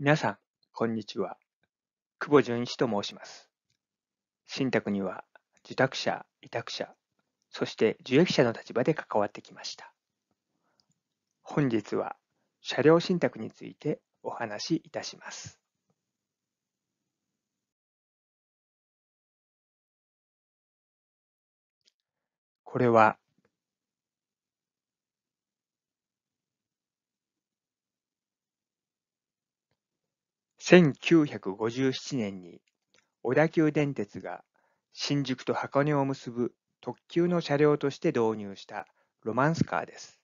皆さん、こんにちは。久保淳一と申します。信託には、受託者、委託者、そして受益者の立場で関わってきました。本日は、車両信託についてお話しいたします。これは、1957年に小田急電鉄が新宿と箱根を結ぶ特急の車両として導入したロマンスカーです。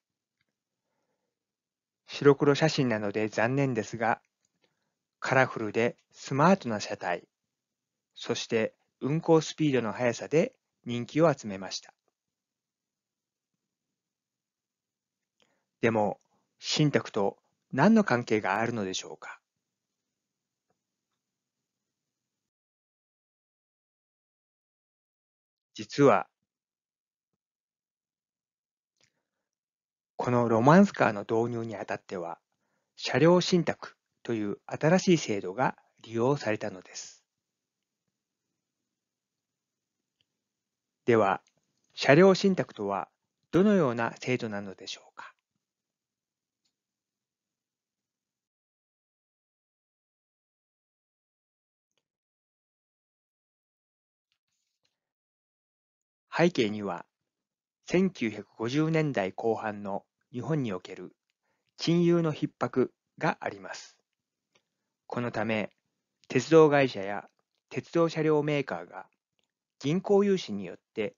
白黒写真なので残念ですが、カラフルでスマートな車体、そして運行スピードの速さで人気を集めました。でも、新宅と何の関係があるのでしょうか実は、このロマンスカーの導入にあたっては、車両信託という新しい制度が利用されたのです。では、車両信託とはどのような制度なのでしょうか背景には、1950年代後半の日本における金融の逼迫があります。このため、鉄道会社や鉄道車両メーカーが銀行融資によって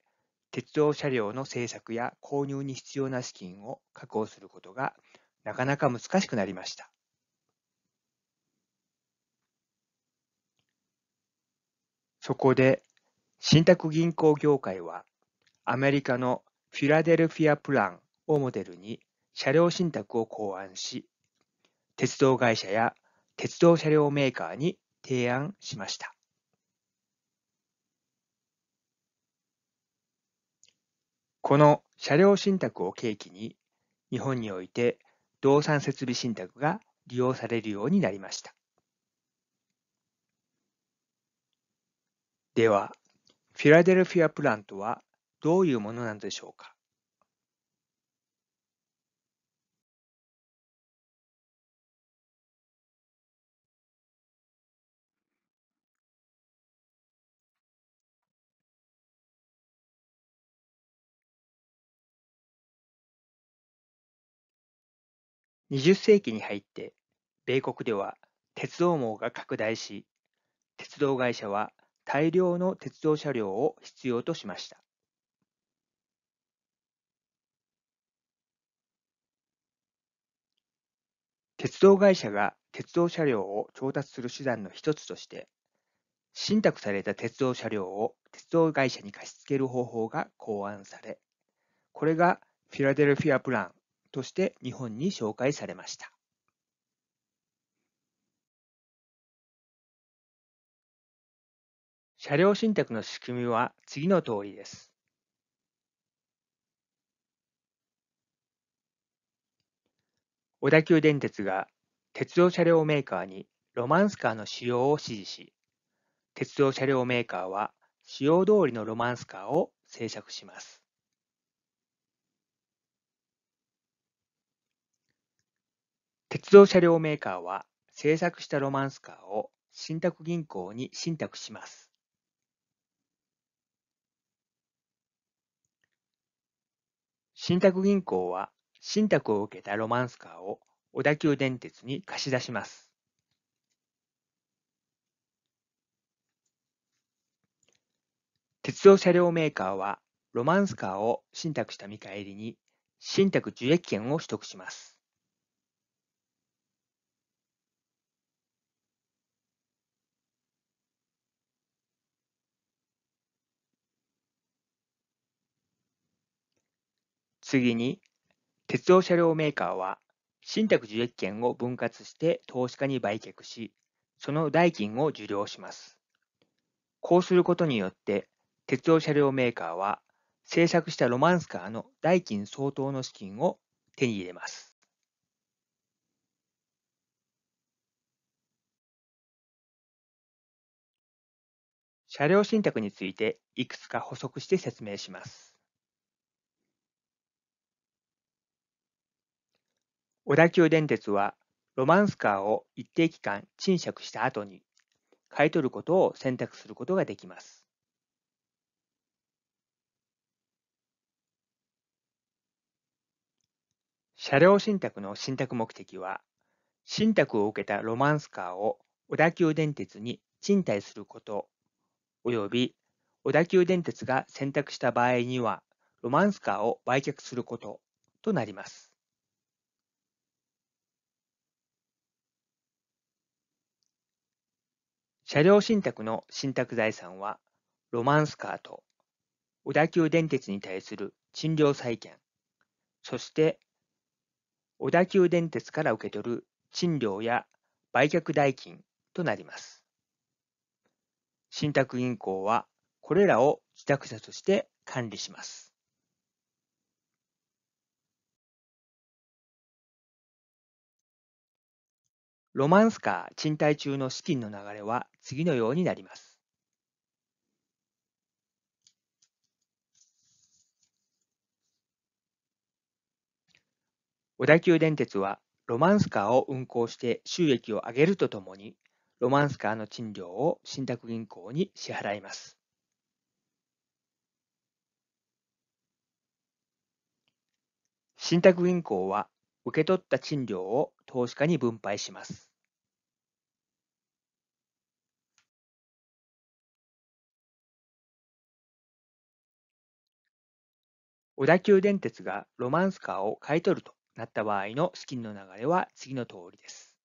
鉄道車両の製作や購入に必要な資金を確保することがなかなか難しくなりました。そこで、信託銀行業界はアメリカのフィラデルフィアプランをモデルに車両信託を考案し、鉄道会社や鉄道車両メーカーに提案しました。この車両信託を契機に、日本において動産設備信託が利用されるようになりました。では、フィラデルフィアプランとはどういうものなのでしょうか20世紀に入って米国では鉄道網が拡大し鉄道会社は大量の鉄道車両を必要としました鉄道会社が鉄道車両を調達する手段の一つとして、信託された鉄道車両を鉄道会社に貸し付ける方法が考案され、これがフィラデルフィアプランとして日本に紹介されました。車両信託の仕組みは次の通りです。小田急電鉄が鉄道車両メーカーにロマンスカーの使用を指示し、鉄道車両メーカーは使用通りのロマンスカーを製作します。鉄道車両メーカーは製作したロマンスカーを信託銀行に信託します。信託銀行は信託を受けたロマンスカーを小田急電鉄に貸し出します。鉄道車両メーカーはロマンスカーを信託した見返りに信託受益権を取得します。次に鉄道車両メーカーは、信託受益権を分割して投資家に売却し、その代金を受領します。こうすることによって、鉄道車両メーカーは、製作したロマンスカーの代金相当の資金を手に入れます。車両信託についていくつか補足して説明します。小田急電鉄はロマンスカーを一定期間賃借した後に買い取ることを選択することができます。車両信託の信託目的は、信託を受けたロマンスカーを小田急電鉄に賃貸すること、および小田急電鉄が選択した場合には、ロマンスカーを売却することとなります。車両信託の信託財産は、ロマンスカーと小田急電鉄に対する賃料債権、そして小田急電鉄から受け取る賃料や売却代金となります。信託銀行はこれらを自宅者として管理します。ロマンスカー賃貸中の資金の流れは次のようになります。小田急電鉄はロマンスカーを運行して収益を上げるとともに、ロマンスカーの賃料を信託銀行に支払います。信託銀行は受け取った賃料を投資家に分配します。小田急電鉄がロマンスカーを買い取るとなった場合の資金の流れは次の通りです。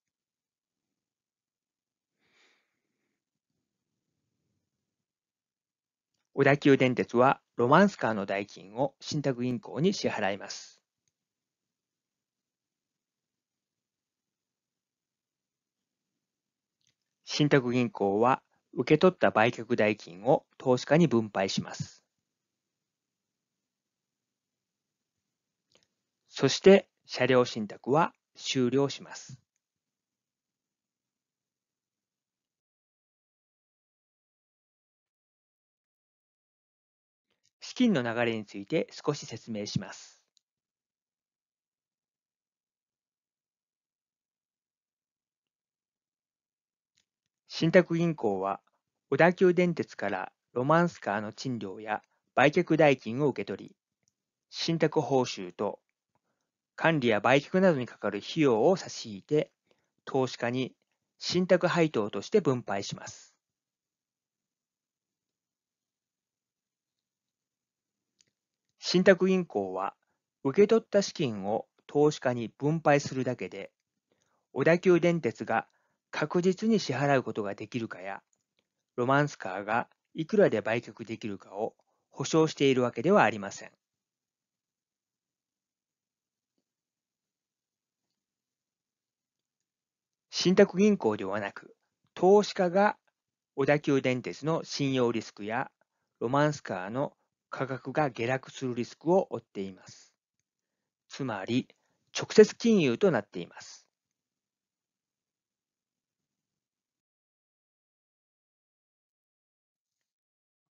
小田急電鉄はロマンスカーの代金を信託銀行に支払います。信託銀行は受け取った売却代金を投資家に分配します。そして車両信託は終了します。資金の流れについて少し説明します。信託銀行は小田急電鉄からロマンスカーの賃料や売却代金を受け取り、信託報酬と管理や売却などにかかる費用を差し引いて、投資家に信託配当として分配します。信託銀行は、受け取った資金を投資家に分配するだけで、小田急電鉄が確実に支払うことができるかや、ロマンスカーがいくらで売却できるかを保証しているわけではありません。信託銀行ではなく、投資家が小田急電鉄の信用リスクやロマンスカーの価格が下落するリスクを負っています。つまり、直接金融となっています。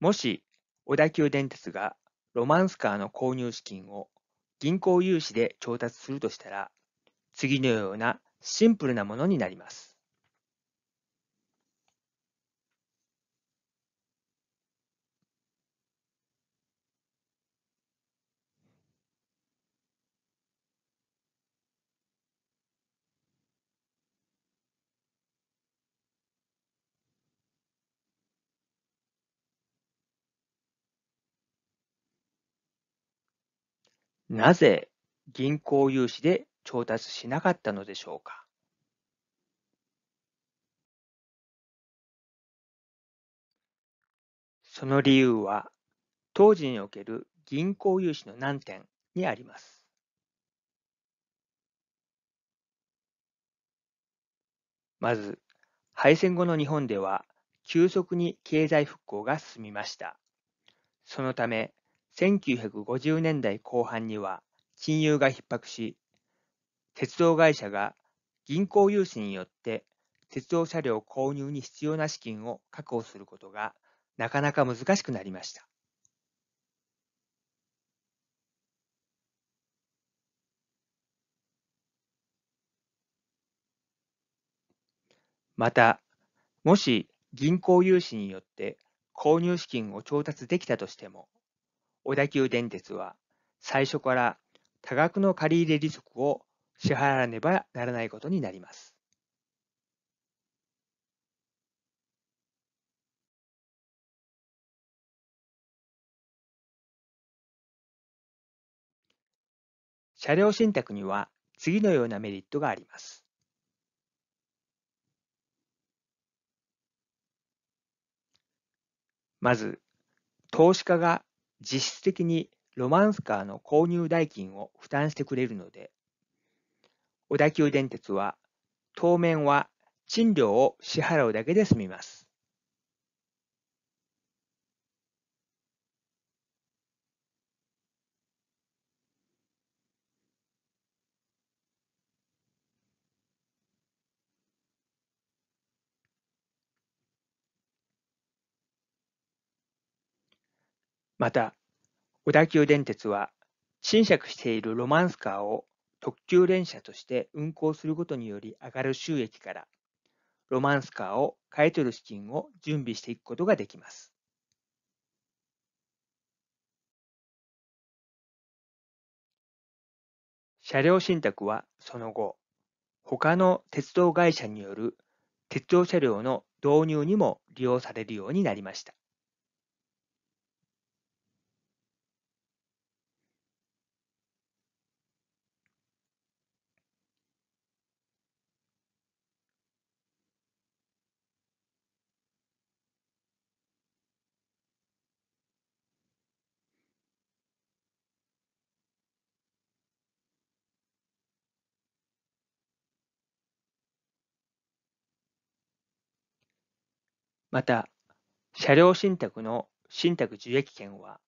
もし、小田急電鉄がロマンスカーの購入資金を銀行融資で調達するとしたら、次のようなシンプルなものになります。なぜ銀行融資で調達しなかったのでしょうかその理由は、当時における銀行融資の難点にあります。まず、敗戦後の日本では、急速に経済復興が進みました。そのため、1950年代後半には、金融が逼迫し、鉄道会社が銀行融資によって鉄道車両購入に必要な資金を確保することがなかなか難しくなりました。また、もし銀行融資によって購入資金を調達できたとしても、小田急電鉄は最初から多額の借入利息を支払わねばならないことになります。車両選択には次のようなメリットがあります。まず、投資家が実質的にロマンスカーの購入代金を負担してくれるので、小田急電鉄は、当面は賃料を支払うだけで済みます。また、小田急電鉄は、賃借しているロマンスカーを特急連車として運行することにより上がる収益から、ロマンスカーを買い取る資金を準備していくことができます。車両信託はその後、他の鉄道会社による鉄道車両の導入にも利用されるようになりました。また、車両信託の信託受益権は、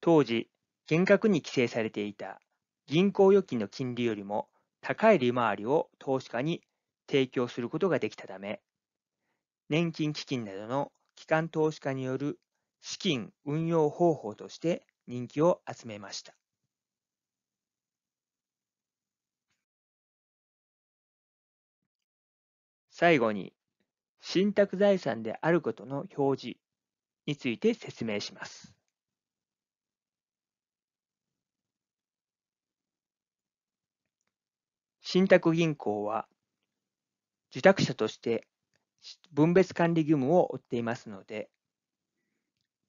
当時、厳格に規制されていた銀行預金の金利よりも高い利回りを投資家に提供することができたため、年金基金などの機関投資家による資金運用方法として人気を集めました。最後に、信託財産であることの表示について説明します。信託銀行は受託者として分別管理義務を負っていますので、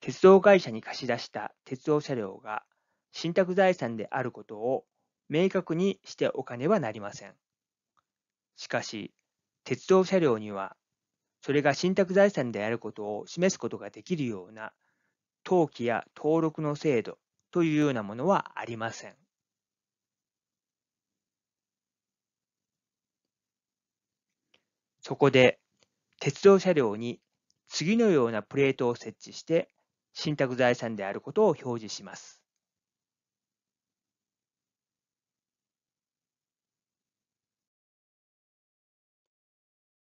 鉄道会社に貸し出した鉄道車両が信託財産であることを明確にしておかねばなりません。しかし、鉄道車両にはそれが信託財産であることを示すことができるような登記や登録の制度というようなものはありません。そこで、鉄道車両に次のようなプレートを設置して、信託財産であることを表示します。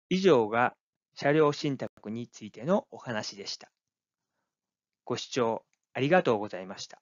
以上が車両信託についてのお話でした。ご視聴ありがとうございました。